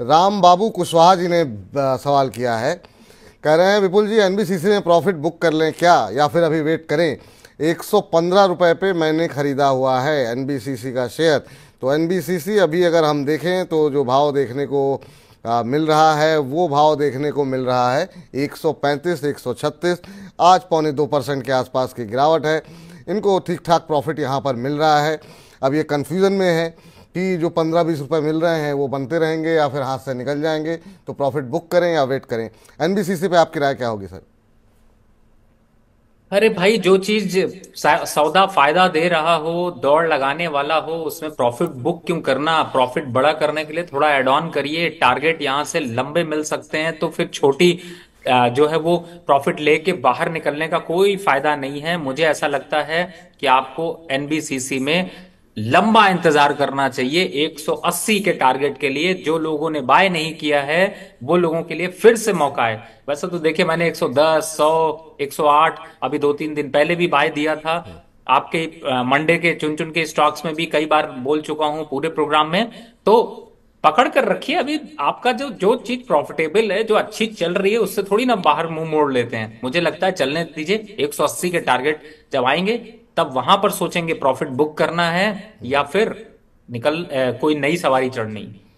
राम बाबू कुशवाहा जी ने सवाल किया है कह रहे हैं विपुल जी एनबीसीसी ने प्रॉफिट बुक कर लें क्या या फिर अभी वेट करें एक सौ रुपए पे मैंने ख़रीदा हुआ है एनबीसीसी का शेयर तो एनबीसीसी अभी अगर हम देखें तो जो भाव देखने को आ, मिल रहा है वो भाव देखने को मिल रहा है 135 136 आज पौने दो परसेंट के आसपास की गिरावट है इनको ठीक ठाक प्रॉफिट यहाँ पर मिल रहा है अब ये कन्फ्यूज़न में है कि जो पंद्रह बीस रुपए मिल रहे हैं वो बनते रहेंगे या फिर हाथ से निकल जाएंगे तो प्रॉफिट बुक करें या वेट करें एनबीसीसी पे आपकी राय क्या होगी सर अरे भाई जो चीज सौदा फायदा दे रहा हो दौड़ लगाने वाला हो उसमें प्रॉफिट बुक क्यों करना प्रॉफिट बड़ा करने के लिए थोड़ा एड ऑन करिए टारगेट यहाँ से लंबे मिल सकते हैं तो फिर छोटी जो है वो प्रॉफिट लेके बाहर निकलने का कोई फायदा नहीं है मुझे ऐसा लगता है कि आपको एनबीसीसी में लंबा इंतजार करना चाहिए 180 के टारगेट के लिए जो लोगों ने बाय नहीं किया है वो लोगों के लिए फिर से मौका है वैसे तो देखिए मैंने 110 100 108 अभी दो तीन दिन पहले भी बाय दिया था हाँ। आपके मंडे के चुन चुन के स्टॉक्स में भी कई बार बोल चुका हूं पूरे प्रोग्राम में तो पकड़ कर रखिए अभी आपका जो जो चीज प्रॉफिटेबल है जो अच्छी चल रही है उससे थोड़ी ना बाहर मुंह मोड़ लेते हैं मुझे लगता है चलने दीजिए 180 के टारगेट जब आएंगे तब वहां पर सोचेंगे प्रॉफिट बुक करना है या फिर निकल ए, कोई नई सवारी चढ़नी